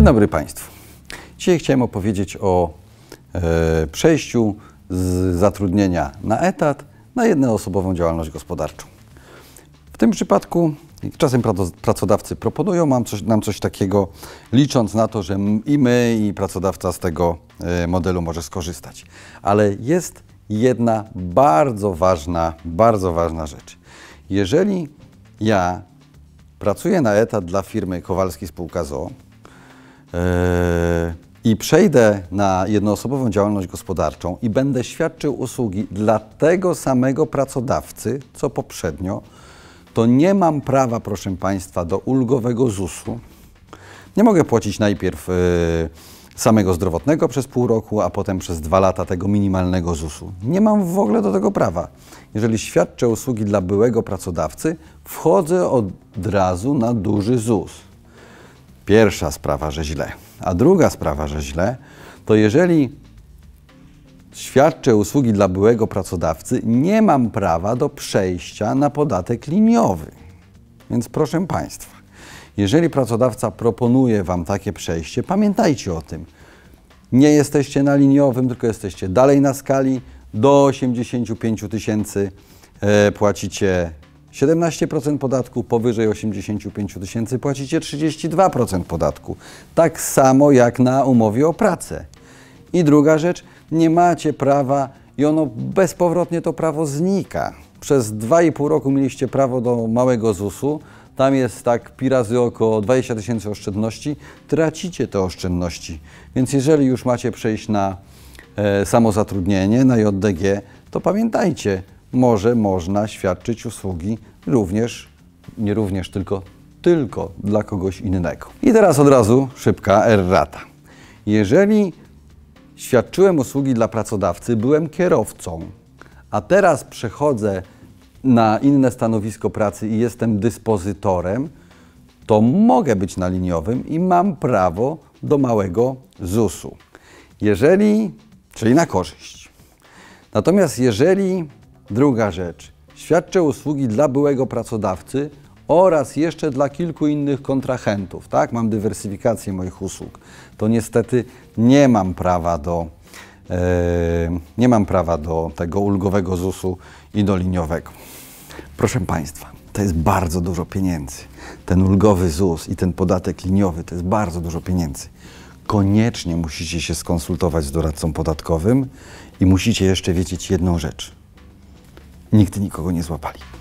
Dzień dobry Państwu. Dzisiaj chciałem opowiedzieć o e, przejściu z zatrudnienia na etat na jednoosobową działalność gospodarczą. W tym przypadku czasem pracodawcy proponują nam coś, nam coś takiego, licząc na to, że i my, i pracodawca z tego e, modelu może skorzystać. Ale jest jedna bardzo ważna, bardzo ważna rzecz. Jeżeli ja pracuję na etat dla firmy Kowalski Spółka ZOO, Yy, i przejdę na jednoosobową działalność gospodarczą i będę świadczył usługi dla tego samego pracodawcy, co poprzednio, to nie mam prawa, proszę Państwa, do ulgowego ZUS-u. Nie mogę płacić najpierw yy, samego zdrowotnego przez pół roku, a potem przez dwa lata tego minimalnego ZUS-u. Nie mam w ogóle do tego prawa. Jeżeli świadczę usługi dla byłego pracodawcy, wchodzę od razu na duży ZUS. Pierwsza sprawa, że źle. A druga sprawa, że źle, to jeżeli świadczę usługi dla byłego pracodawcy, nie mam prawa do przejścia na podatek liniowy. Więc proszę Państwa, jeżeli pracodawca proponuje Wam takie przejście, pamiętajcie o tym. Nie jesteście na liniowym, tylko jesteście dalej na skali. Do 85 tysięcy e, płacicie 17% podatku, powyżej 85 tysięcy płacicie 32% podatku. Tak samo jak na umowie o pracę. I druga rzecz, nie macie prawa i ono bezpowrotnie to prawo znika. Przez 2,5 roku mieliście prawo do małego ZUS-u, tam jest tak pi razy około 20 tysięcy oszczędności, tracicie te oszczędności. Więc jeżeli już macie przejść na e, samozatrudnienie, na JDG, to pamiętajcie, może można świadczyć usługi również, nie również tylko, tylko dla kogoś innego. I teraz od razu szybka errata. Jeżeli świadczyłem usługi dla pracodawcy, byłem kierowcą, a teraz przechodzę na inne stanowisko pracy i jestem dyspozytorem, to mogę być na liniowym i mam prawo do małego ZUS-u. Jeżeli, czyli na korzyść. Natomiast jeżeli Druga rzecz. Świadczę usługi dla byłego pracodawcy oraz jeszcze dla kilku innych kontrahentów. Tak? Mam dywersyfikację moich usług. To niestety nie mam prawa do, e, nie mam prawa do tego ulgowego ZUS-u i do liniowego. Proszę Państwa, to jest bardzo dużo pieniędzy. Ten ulgowy ZUS i ten podatek liniowy to jest bardzo dużo pieniędzy. Koniecznie musicie się skonsultować z doradcą podatkowym i musicie jeszcze wiedzieć jedną rzecz – nigdy nikogo nie złapali.